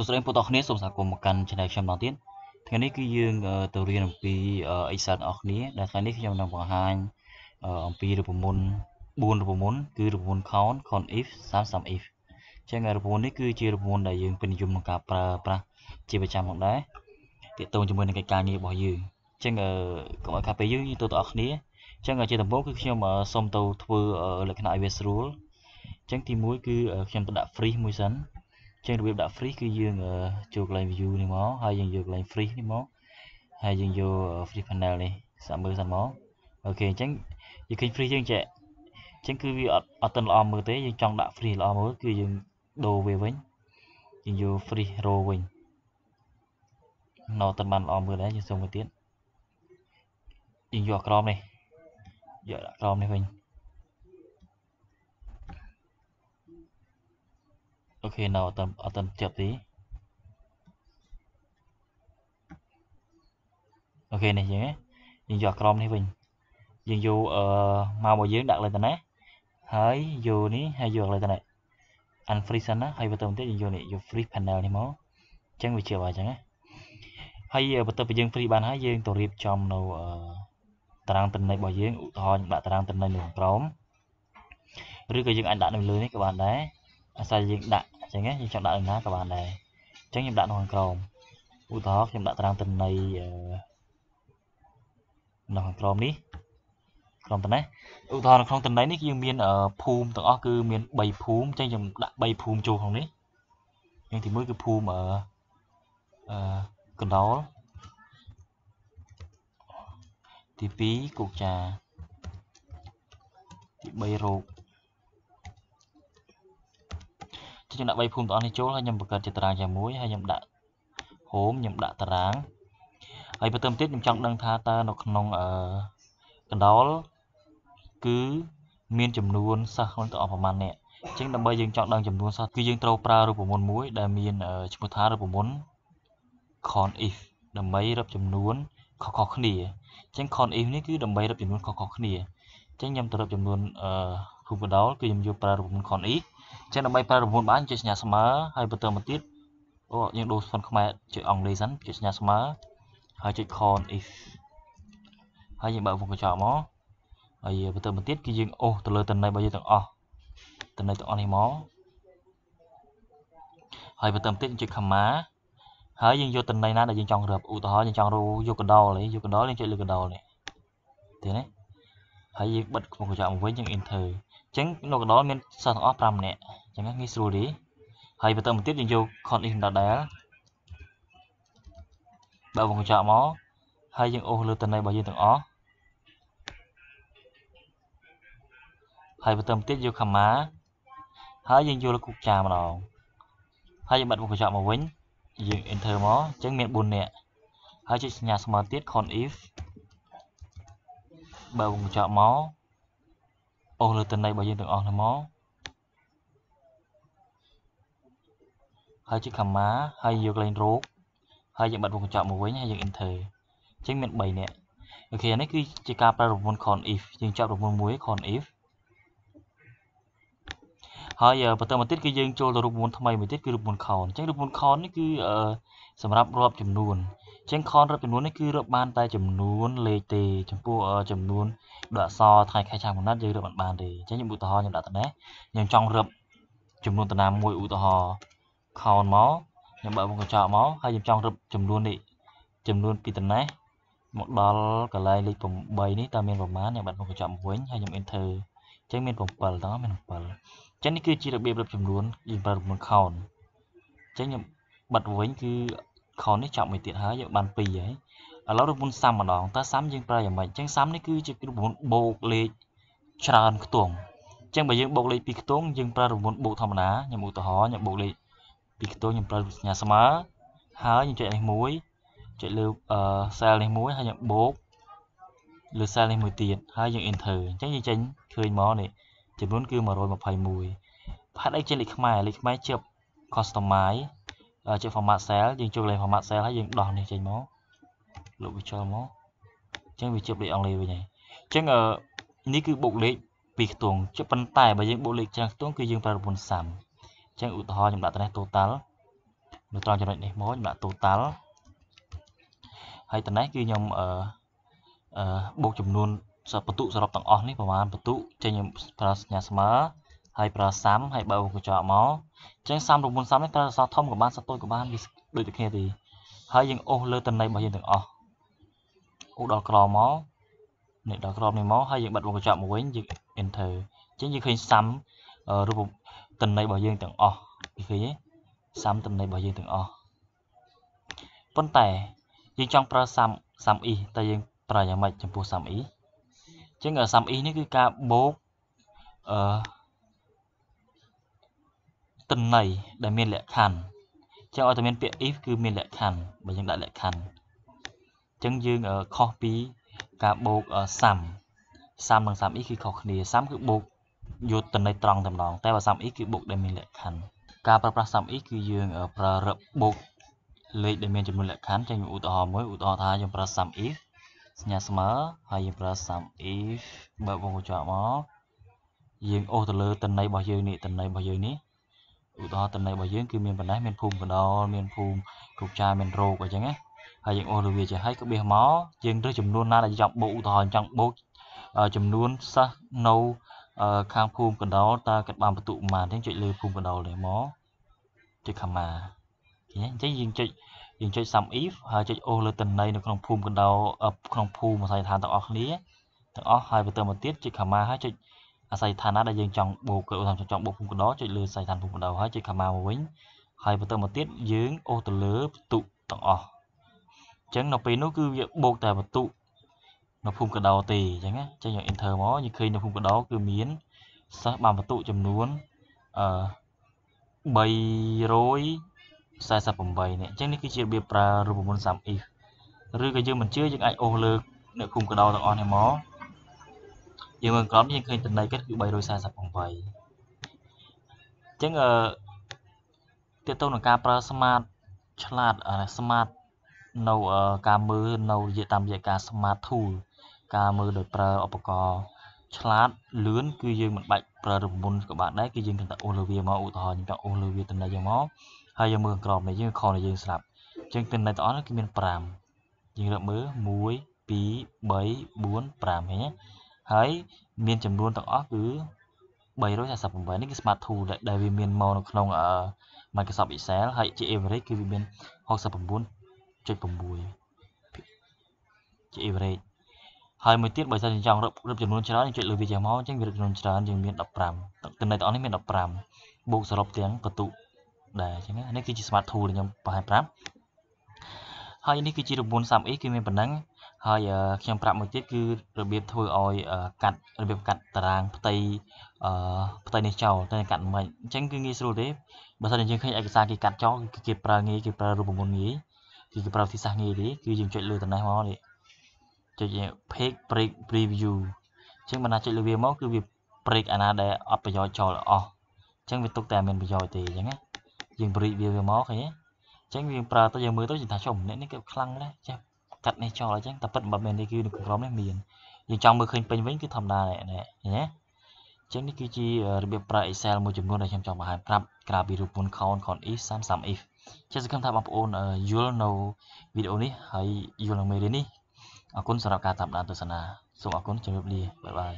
សួស្តីបងប្អូនគ្នាសូមស្វាគមន៍មកកាន់ channel ខ្ញុំម្ដងទៀតថ្ងៃនេះគឺយើងទៅរៀនអំពី Excel របស់គ្នាដែលថ្ងៃនេះខ្ញុំនឹងបង្ហាញអំពីរូបមន្ត4រូបមន្តគឺរូបមន្ត count count if sum sum if អញ្ចឹងរូបមន្តនេះគឺជារូបមន្តដែលយើងពេញនិយមក្នុងការប្រើប្រាស់ជាប្រចាំផងដែរទាក់ទងជាមួយនឹងកិច្ចការងាររបស់យើងអញ្ចឹងកុំឲ្យខាតពេលយើងទៅបងប្អូនគ្នាអញ្ចឹងជាដំបូងគឺខ្ញុំសូមទៅធ្វើលក្ខណៈឲ្យវាស្រួលអញ្ចឹងទី1គឺខ្ញុំទៅដាក់ free មួយសិនចឹងរបៀបដាក់ free គឺយើងចូលកន្លែង view នេះមកហើយយើងយកកន្លែង free នេះមកហើយយើងយក free panel នេះសាក់មើលសិនមកអូខេអញ្ចឹងយើងឃើញ free យើងចេះអញ្ចឹងគឺវាអត់អត់ទាន់ល្អមើលទេយើងចង់ដាក់ free ល្អមើលគឺយើងដូរវាវិញយើងយក free row វិញនៅតែបានល្អមើលដែរយើងសុំមួយទៀតយើងយកក្រមនេះយកដាក់ក្រមនេះវិញគេនៅអត់អត់ជិតទេអូខេនេះយើងយើងយកក្រុមនេះវិញយើងយកអឺមកមកយើងដាក់លេខតាណាហើយយកនេះហើយយកលេខតាណា unfree សិនណាហើយបន្តមកទៀតយើងយកនេះយក free panel នេះមកអញ្ចឹងវាជាបើអញ្ចឹងណាហើយបន្តពីយើង free បានហើយយើងទៅរៀបចំនៅអឺតារាងតំណែងរបស់យើងឧទាហរណ៍ដាក់តារាងតំណែងនៅក្នុងក្រុមឬក៏យើងអាចដាក់នៅលើនេះក៏បានដែរអាស្រ័យយើងដាក់អញ្ចឹងខ្ញុំចង់ដាក់នៅណាក៏បានដែរអញ្ចឹងខ្ញុំដាក់នៅខាងក្រោមឧទាហរណ៍ខ្ញុំដាក់តារាងទិន្ន័យនៅខាងក្រោមនេះក្រុមតណេះឧទាហរណ៍ក្នុងតណេះនេះយើងមានភូមិទាំងអស់គឺមាន3ភូមិអញ្ចឹងខ្ញុំដាក់3ភូមិចូលក្នុងនេះយ៉ាងទី1គឺភូមិអឺកណ្ដោលទី2គុកចាទី3រោគខ្ញុំដាក់3ភូមិទាំងអស់នេះចូលហើយខ្ញុំបង្កើតជាតារាងយ៉ាងមួយហើយខ្ញុំដាក់ home ខ្ញុំដាក់តារាងហើយបន្តទៀតខ្ញុំចង់ដឹង ថាតើនៅក្នុងអឺកណ្ដោលគឺមានចំនួនសិស្សខ្លួនទាំងអស់ប្រមាណអ្នកអញ្ចឹងដើម្បីយើងចង់ដឹងចំនួនសិស្សគឺយើងត្រូវប្រើរូបមន្តមួយដែលមានឈ្មោះថារូបមន្ត con if ដើម្បីរឹបចំនួនខុសៗគ្នាអញ្ចឹង con if នេះគឺដើម្បីរឹបចំនួនខុសៗគ្នាអញ្ចឹងខ្ញុំទៅរឹបចំនួនអឺភូមិកណ្ដោលគឺខ្ញុំយកប្រើរូបមន្ត con if អញ្ចឹងដើម្បីប្រើរង្វង់បានជាសញ្ញាស្មើហើយបន្តមកទៀតអូយើងដូរស្ពនខ្មែរជាអង់គ្លេសសិនជាសញ្ញាស្មើហើយចុច con if ហើយយើងបើកវងកញ្ចក់មកហើយបន្តមកទៀតគឺយើងអូសទៅលើតន័យរបស់យើងទាំងអស់តន័យទាំងអស់នេះមកហើយបន្តមកទៀតយើងចុច comma ហើយយើងយកតន័យណាដែលយើងចង់រាប់ឧទាហរណ៍យើងចង់រូយកកដោលហីយកកដោលយើងចុចលើកដោលនេះទេណាហើយយើងបិទវងកញ្ចក់មកវិញយើង enter ចឹងនៅកណ្ដុរមានសិស្សទាំងអស់5ម្នាក់ចឹងងាយស្រួលទេហើយបន្តមកទៀតយើងយក con if ដដែលបើវងកញ្ចក់មកហើយយើងអូសលើតន័យរបស់យើងទាំងអស់ហើយបន្តមកទៀតយក comma ហើយយើងយកលើគុកចាម្ដងហើយយើងបិទវងកញ្ចក់មកវិញយើង enter មកចឹងមាន4នាក់ហើយចុចសញ្ញាស្មើទៀត con if បើវងកញ្ចក់មកអូសលើតន័យរបស់យើងទាំងអស់ហ្នឹងមកហើយជា comma ហើយយកលេងរោគហើយយើងបិទវងកញ្ចក់មកវិញហើយយើង enter អញ្ចឹងមាន3នាក់អូខេនេះគឺជាការប្រើប្រព័ន្ធ con if យើងចាប់ប្រព័ន្ធមួយ con if ហើយបន្តមកទៀតគឺយើងចូលទៅរូបមន្តថ្មីមួយទៀតគឺរូបមន្ត count អញ្ចឹងរូបមន្ត count នេះគឺសម្រាប់រាប់ចំនួនចឹង con រាប់ចំនួននេះគឺរាប់បានតែចំនួនលេខទេចំពោះចំនួនដូចអក្សរថ្ងៃខែឆ្នាំកំណត់យើងរាប់មិនបានទេចឹងខ្ញុំឧទាហរណ៍ខ្ញុំដាក់ទៅណាខ្ញុំចង់រាប់ចំនួនតាណាមួយឧទាហរណ៍ count មកខ្ញុំបើកវងកញ្ចក់មកហើយខ្ញុំចង់រាប់ចំនួននេះចំនួនពីតាណាមកដល់កន្លែងលេខ8នេះតើមានប្រមាណខ្ញុំបាត់វងកញ្ចក់មកវិញហើយខ្ញុំ enter ចឹងមាន7តោះមាន7ចឹងនេះគឺជារបៀបរាប់ចំនួនយើងប្រើរបៀប count ចឹងខ្ញុំបាត់វិញគឺខននេះចប់មួយទៀតហើយយើងបាន2ហើយឥឡូវរូបមន្តសាំម្ដងតើសាំយើងប្រើយ៉ាងម៉េចអញ្ចឹងសាំនេះគឺជារូបមន្តបូកលេខច្រើនខ្ទង់អញ្ចឹងបើយើងបូកលេខពីខ្ទង់យើងប្រើរូបមន្តបូកធម្មតាខ្ញុំឧទាហរណ៍ខ្ញុំបូកលេខពីខ្ទង់ខ្ញុំប្រើសញ្ញាស្មើហើយខ្ញុំចុចនេះមួយចុចលើអឺ cell នេះមួយហើយខ្ញុំបូកលើ cell នេះមួយទៀតហើយយើង enter អញ្ចឹងយើងចេញឃើញមកនេះចំនួនគឺ121ផាត់អីជាលេខខ្មែរលេខខ្មែរជាប់ customize ជា format cell យើងចូលលេខ format cell ហើយយើងដោះនេះចេញមកលុបវាចូលមកអញ្ចឹងវាជាប់លេខអង់គ្លេសវិញហើយអញ្ចឹងនេះគឺបុកលេខពីខ្ទង់ចុះប៉ុន្តែបើយើងបុកលេខច្រើនខ្ទង់គឺយើងប្រើប្រព័ន្ធសាំអញ្ចឹងឧទាហរណ៍ខ្ញុំដាក់ទៅនេះ total នៅត្រង់ចំណុចនេះមកខ្ញុំដាក់ total ហើយទៅនេះគឺខ្ញុំអឺអឺបុកចំនួនបន្ទុកសរុបទាំងអស់នេះប្រហែលបន្ទុកចេញខ្ញុំប្រើសញ្ញាស្មើហើយប្រើសាំហើយបើកកញ្ចក់មកអញ្ចឹងសាំរបស់សាំនេះត្រូវអសធំក៏បានសតូចក៏បានវាដូចតែគ្នាទេហើយយើងអូសលើតំណែងរបស់យើងទាំងអស់អូសដល់ក្រមកនេះដល់ក្រមនេះមកហើយយើងបិទវងកញ្ចក់មួយវិញយើង enter អញ្ចឹងយើងឃើញសាំរូបតំណែងរបស់យើងទាំងអស់ឃើញទេសាំតំណែងរបស់យើងទាំងអស់ប៉ុន្តែយើងចង់ប្រើសាំសាំអ៊ីតើយើងប្រើយ៉ាងម៉េចចំពោះសាំអ៊ីអញ្ចឹងសាំអ៊ីនេះគឺការបូកអឺទិន្ន័យដែលមានលក្ខខណ្ឌចឹងឲ្យតែមានពាក្យ if គឺមានលក្ខខណ្ឌបើយើងដាក់លក្ខខណ្ឌចឹងយើងខុសពីការបូក sum sum និង sum if គឺខុសគ្នា sum គឺបូកយកទិន្ន័យត្រង់តែម្ដងតែបើ sum if គឺបូកដែលមានលក្ខខណ្ឌការប្រើប្រាស់ sum if គឺយើងប្រើរបូកលេខដែលមានចំនួនលក្ខខណ្ឌចឹងឧទាហរណ៍មួយឧទាហរណ៍ថាយើងប្រើ sum if សញ្ញាស្មើហើយយើងប្រើ sum if បើបងកញ្ចក់មកយើងអូសទៅលើតន័យរបស់យើងនេះតន័យរបស់យើងនេះឧទាហរណ៍តំណែងរបស់យើងគឺមានបណ្ដេះមានភូមិបណ្ដោមានភូមិគ្រប់ចាមានរោគអញ្ចឹងណាហើយយើងអូសលវាចេះហើយក្បៀសមកយើងត្រូវចំនួនណាដែលចង់បូកឧទាហរណ៍ចង់បូកចំនួនសិស្សនៅខាងភូមិកណ្ដោតើគាត់បានបន្ទុកប៉ុន្មានអញ្ចឹងចុចលើភូមិកណ្ដោនេះមកចុចខមាឃើញអញ្ចឹងយើងចុចយើងចុច sum if ហើយចុចអូសលើតំណែងនៅក្នុងភូមិកណ្ដោក្នុងភូមិអាស័យដ្ឋានទាំងអស់គ្នាទាំងអស់ហើយបន្តមកទៀតចុចខមាហើយចុចអាស័យដ្ឋានណាដែលយើងចង់បូកឧទាហរណ៍ចង់បូកភូមិកណ្ដោចុចលើអាស័យដ្ឋានភូមិកណ្ដោហើយចុច comma មកវិញហើយបន្តមកទៀតយើងអូសទៅលើពិន្ទុទាំងអស់អញ្ចឹងនៅពេលនោះគឺវាបូកតែពិន្ទុនៅភូមិកណ្ដោទេអញ្ចឹងណាចេញយក enter មកយើងឃើញនៅភូមិកណ្ដោគឺមានសិស្សបានពិន្ទុចំនួនអឺ348នេះអញ្ចឹងនេះគឺជារបៀបប្រើរូបមន្ត sum if ឬក៏យើងមិនជឿយើងអាចអូសលើអ្នកភូមិកណ្ដោទាំងអស់នេះមកយើងមើលក្រោមយើងឃើញតម្លៃគាត់គឺ348អញ្ចឹងអឺទាក់ទងនឹងការប្រើ smart ឆ្លាត smart នៅការមើលនៅរយៈតាមរយៈការ smart tool ការមើលដោយប្រើឧបករណ៍ឆ្លាតលឿនគឺយើងមិនបាច់ប្រើរមុនក៏បានដែរគឺយើងគ្រាន់តែអូសលើវាមកឧទាហរណ៍យើងគ្រាន់អូសលើវាតំណែងយកមកហើយយើងមើលក្រមនេះយើងខលយើងស្រាប់អញ្ចឹងតំណែងទាំងអស់គឺមាន5យើងរកមើល1 2 3 4 5ឃើញទេហើយមានចំនួនទាំងអស់គឺ348នេះគឺ Smart Tool ដែលវាមានមកនៅក្នុង Microsoft Excel ហើយជា average គឺវាមាន69.6ជា average ហើយមួយទៀតបើសិនជាចង់រករឹបចំនួនច្រើនយើងចុចលើវាចេះមកអញ្ចឹងវារឹបចំនួនច្រើនយើងមាន15ទំនេរទាំងអស់នេះមាន15បូកសរុបទាំងបន្ទុកដែរអញ្ចឹងនេះគឺជា Smart Tool ដែលខ្ញុំបង្ហាញប្រាប់ហើយនេះគឺជារង្វាន់ sum is គឺមានប៉ុណ្ណឹងហើយខ្ញុំប្រាប់មួយទៀតគឺរបៀបធ្វើឲ្យកាត់របៀបកាត់តារាងផ្ទៃផ្ទៃនេះចោលតែកាត់មិនអញ្ចឹងគឺងាយស្រួលទេបើសិនជាយើងឃើញឯកសារគេកាត់ចោលគឺគេប្រើងាយគេប្រើរូបមន្តងាយគឺគេប្រើវិធីសាស្ត្រងាយទេគឺយើងចុចលើតំណែងមកនេះចុច page break preview អញ្ចឹងបើណាចុចលើវាមកគឺវា break អាណាដែលអត់ប្រយោជន៍ចោលអស់អញ្ចឹងវាទុកតែមានប្រយោជន៍ទេអញ្ចឹងណាយើង break វាវាមកឃើញទេអញ្ចឹងយើងប្រើទៅយើងមើលទៅយើងថាចុះម្នាក់នេះគេខ្លាំងណាស់ចេះកាត់នេះចោលអញ្ចឹងតែប៉ិតមិនមែននេះគឺនៅក្នុងក្រមនេះមានយើងចង់មើលឃើញពេញវិញគឺធម្មតានេះណាអញ្ចឹងនេះគឺជារបៀបប្រើ Excel មួយចំនួនដែលខ្ញុំចង់បង្ហាញប្រាប់ក្រៅពីរូបមន្ត count count if sum sum if ជាសង្ឃឹមថាបងប្អូនយល់នៅវីដេអូនេះហើយយល់នឹងមេរៀននេះអរគុណសម្រាប់ការតាមដានទស្សនាសូមអរគុណជម្រាបលាបាយបាយ